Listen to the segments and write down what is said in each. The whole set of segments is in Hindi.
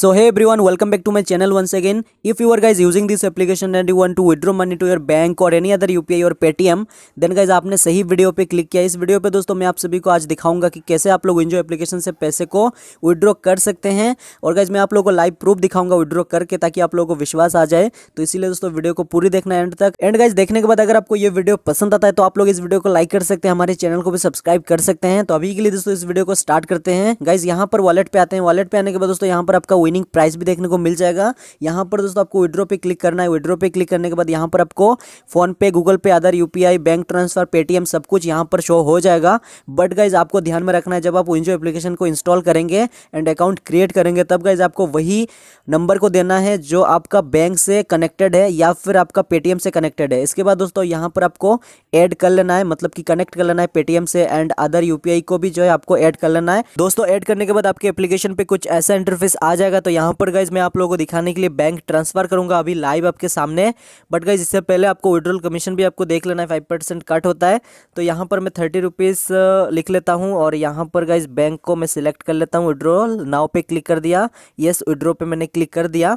so everyone welcome back to my channel my channel if you are guys using this application and you want to want money to your bank और any other U P I और पेटीएम देन गाइज आपने सही वीडियो पे क्लिक किया इस वीडियो पे दोस्तों मैं आप सभी को आज दिखाऊंगा कि कैसे आप लोग विंजो एप्लीकेशन से पैसे को विड्रॉ कर सकते हैं और गाइज मैं आप लोगों को लाइव प्रूफ दिखाऊंगा विड्रॉ करके ताकि आप लोगों को विश्वास आ जाए तो इसीलिए दोस्तों वीडियो को पूरी देखना एंड तक एंड गाइज देखने के बाद अगर आपको ये वीडियो पसंद आता है तो आप लोग इस वीडियो को लाइक कर सकते हैं हमारे चैनल को भी सब्सक्राइब कर सकते हैं तो अभी के लिए दोस्तों इस वीडियो को स्टार्ट करते हैं गाइज यहाँ पर वॉलेट पे आते हैं वॉलेट पे आने के बाद दोस्तों यहाँ पर आपका विनिंग प्राइस भी देखने को मिल जाएगा यहाँ पर दोस्तों आपको विड्रो पे क्लिक करना है विड्रो पे क्लिक करने के बाद यहाँ पर आपको PhonePe Google Pay other U bank transfer Paytm सब कुछ यहाँ पर शो हो जाएगा बट गाइज आपको ध्यान में रखना है जब आप विंजो एप्लीकेशन को इंस्टॉल करेंगे एंड अकाउंट क्रिएट करेंगे तब गाइज आपको वही नंबर को देना है जो आपका बैंक से कनेक्टेड है या फिर आपका पेटीएम से कनेक्टेड है इसके बाद दोस्तों यहाँ पर आपको ऐड कर लेना है मतलब कि कनेक्ट कर लेना है पेटीएम से एंड अदर यूपीआई को भी जो है आपको ऐड कर लेना है दोस्तों ऐड करने के बाद आपके एप्लीकेशन पे कुछ ऐसा इंटरफेस आ जाएगा जाएगा तो यहाँ पर गाइज मैं आप लोगों को दिखाने के लिए बैंक ट्रांसफर करूंगा अभी लाइव आपके सामने बट गाइज इससे पहले आपको विड्रोल कमीशन भी आपको देख लेना है फाइव परसेंट कट होता है तो यहाँ पर मैं थर्टी रुपीज़ लिख लेता हूँ और यहाँ पर गाइज बैंक को मैं सिलेक्ट कर लेता हूँ विड्रोल नाव पे क्लिक कर दिया येस विड्रो पे मैंने क्लिक कर दिया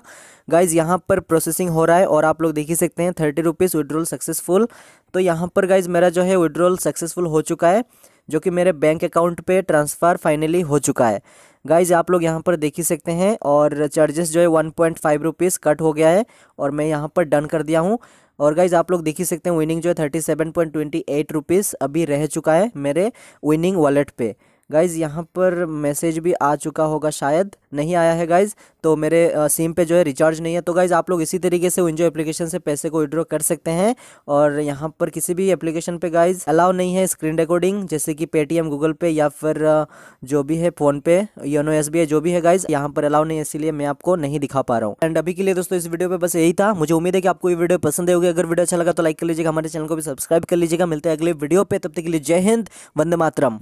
गाइज यहाँ पर प्रोसेसिंग हो रहा है और आप लोग देख ही सकते हैं थर्टी रुपीज़ विड्रोल सक्सेसफुल तो यहाँ पर गाइज मेरा जो है विड्रोल सक्सेसफुल हो चुका है जो कि मेरे बैंक अकाउंट पे ट्रांसफ़र फाइनली हो चुका है गाइज आप लोग यहाँ पर देख ही सकते हैं और चार्जेस जो है one point five rupees cut हो गया है और मैं यहाँ पर डन कर दिया हूँ और गाइज आप लोग देख ही सकते हैं विनिंग जो है thirty seven point twenty eight rupees अभी रह चुका है मेरे विनिंग वॉलेट पे गाइज़ यहाँ पर मैसेज भी आ चुका होगा शायद नहीं आया है गाइज़ तो मेरे सिम पे जो है रिचार्ज नहीं है तो गाइज़ आप लोग इसी तरीके से विंजो एप्लीकेशन से पैसे को विड्रॉ कर सकते हैं और यहाँ पर किसी भी एप्लीकेशन पे गाइज़ अलाउ नहीं है स्क्रीन रिकॉर्डिंग जैसे कि पेटीएम गूगल पे या फिर जो भी है फ़ोनपे योनो एस जो भी है गाइज़ यहाँ पर अलाउ नहीं है इसीलिए मैं आपको नहीं दिखा पा रहा हूँ एंड अभी के लिए दोस्तों इस वीडियो पर बस यही था मुझे उम्मीद है कि आपको ये वीडियो पसंद होगी अगर वीडियो अच्छा लगा तो लाइक कर लीजिएगा हमारे चैनल को भी सब्सक्राइब कर लीजिएगा मिलते हैं अगले वीडियो पर तब तक के लिए जय हिंद वंदे मातरम